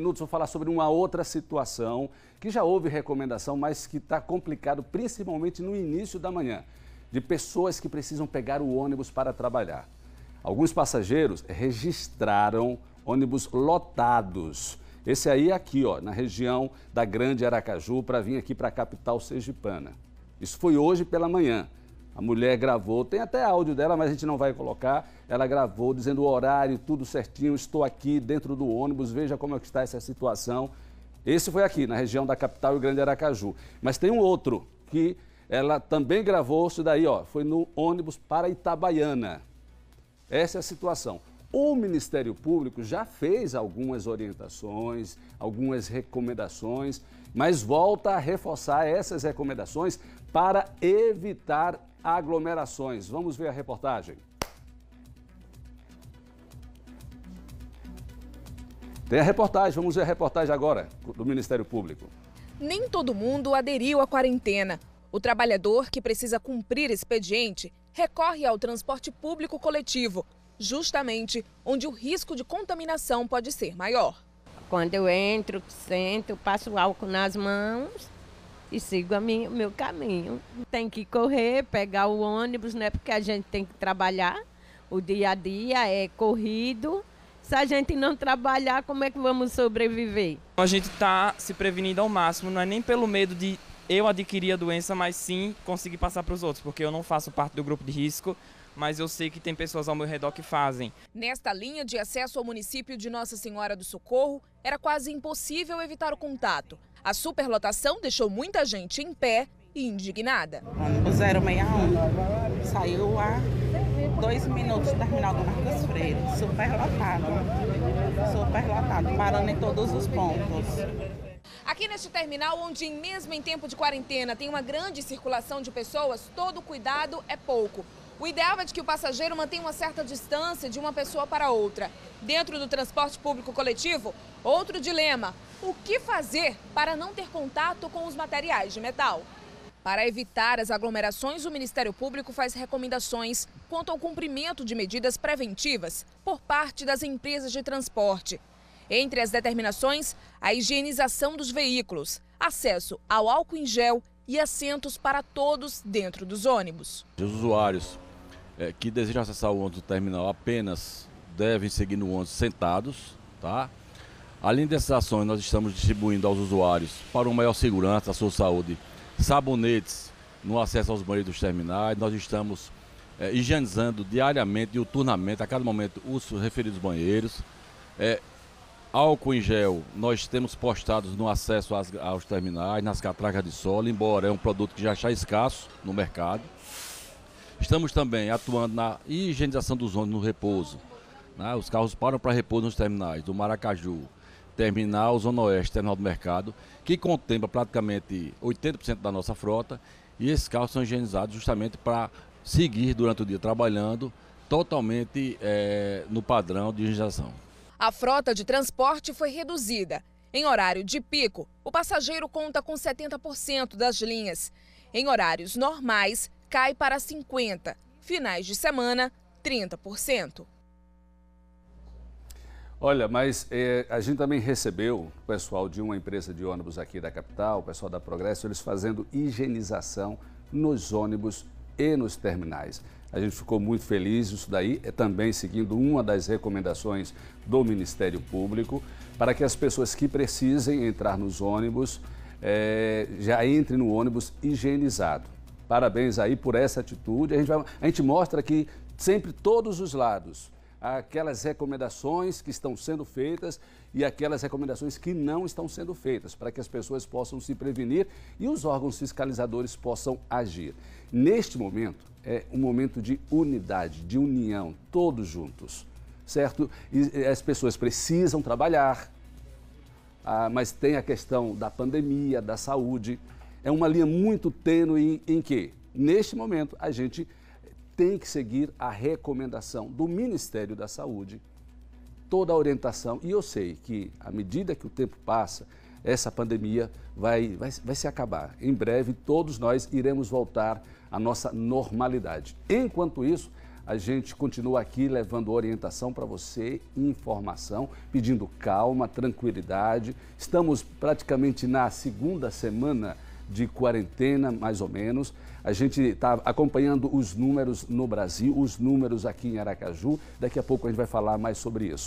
minutos vou falar sobre uma outra situação que já houve recomendação, mas que está complicado, principalmente no início da manhã, de pessoas que precisam pegar o ônibus para trabalhar. Alguns passageiros registraram ônibus lotados. Esse aí é aqui, ó, na região da Grande Aracaju, para vir aqui para a capital sergipana. Isso foi hoje pela manhã. A mulher gravou, tem até áudio dela, mas a gente não vai colocar. Ela gravou dizendo o horário, tudo certinho, estou aqui dentro do ônibus, veja como é que está essa situação. Esse foi aqui, na região da capital e Grande Aracaju. Mas tem um outro que ela também gravou isso daí, ó, foi no ônibus para Itabaiana. Essa é a situação. O Ministério Público já fez algumas orientações, algumas recomendações, mas volta a reforçar essas recomendações para evitar aglomerações. Vamos ver a reportagem. Tem a reportagem, vamos ver a reportagem agora do Ministério Público. Nem todo mundo aderiu à quarentena. O trabalhador que precisa cumprir expediente recorre ao transporte público coletivo, justamente onde o risco de contaminação pode ser maior. Quando eu entro, sento, passo álcool nas mãos e sigo o meu caminho. Tem que correr, pegar o ônibus, né? Porque a gente tem que trabalhar. O dia a dia é corrido. Se a gente não trabalhar, como é que vamos sobreviver? A gente está se prevenindo ao máximo, não é nem pelo medo de eu adquiri a doença, mas sim consegui passar para os outros, porque eu não faço parte do grupo de risco, mas eu sei que tem pessoas ao meu redor que fazem. Nesta linha de acesso ao município de Nossa Senhora do Socorro, era quase impossível evitar o contato. A superlotação deixou muita gente em pé e indignada. O 061 saiu há dois minutos do terminal do Marcos Freire, superlotado, superlotado, parando em todos os pontos. Aqui neste terminal, onde mesmo em tempo de quarentena tem uma grande circulação de pessoas, todo cuidado é pouco. O ideal é de que o passageiro mantenha uma certa distância de uma pessoa para outra. Dentro do transporte público coletivo, outro dilema: o que fazer para não ter contato com os materiais de metal? Para evitar as aglomerações, o Ministério Público faz recomendações quanto ao cumprimento de medidas preventivas por parte das empresas de transporte. Entre as determinações, a higienização dos veículos, acesso ao álcool em gel e assentos para todos dentro dos ônibus. Os usuários é, que desejam acessar o ônibus do terminal apenas devem seguir no ônibus sentados, tá? Além dessas ações, nós estamos distribuindo aos usuários, para uma maior segurança, a sua saúde, sabonetes no acesso aos banheiros dos terminais. Nós estamos é, higienizando diariamente, e o turnamento a cada momento, os referidos banheiros. É, álcool em gel nós temos postados no acesso às, aos terminais, nas catracas de solo, embora é um produto que já está escasso no mercado. Estamos também atuando na higienização dos ônibus no repouso. Né? Os carros param para repouso nos terminais do Maracaju, Terminal Zona Oeste, Terminal do Mercado, que contempla praticamente 80% da nossa frota. E esses carros são higienizados justamente para seguir durante o dia trabalhando totalmente é, no padrão de higienização. A frota de transporte foi reduzida. Em horário de pico, o passageiro conta com 70% das linhas. Em horários normais, cai para 50%. Finais de semana, 30%. Olha, mas é, a gente também recebeu o pessoal de uma empresa de ônibus aqui da capital, o pessoal da Progresso, eles fazendo higienização nos ônibus e nos terminais. A gente ficou muito feliz, isso daí é também seguindo uma das recomendações do Ministério Público, para que as pessoas que precisem entrar nos ônibus é, já entrem no ônibus higienizado. Parabéns aí por essa atitude. A gente, vai, a gente mostra aqui sempre todos os lados aquelas recomendações que estão sendo feitas e aquelas recomendações que não estão sendo feitas, para que as pessoas possam se prevenir e os órgãos fiscalizadores possam agir. Neste momento, é um momento de unidade, de união, todos juntos, certo? E as pessoas precisam trabalhar, ah, mas tem a questão da pandemia, da saúde. É uma linha muito tênue em, em que, neste momento, a gente tem que seguir a recomendação do Ministério da Saúde, toda a orientação. E eu sei que, à medida que o tempo passa, essa pandemia vai, vai, vai se acabar. Em breve, todos nós iremos voltar à nossa normalidade. Enquanto isso, a gente continua aqui levando orientação para você, informação, pedindo calma, tranquilidade. Estamos praticamente na segunda semana de quarentena, mais ou menos. A gente está acompanhando os números no Brasil, os números aqui em Aracaju. Daqui a pouco a gente vai falar mais sobre isso.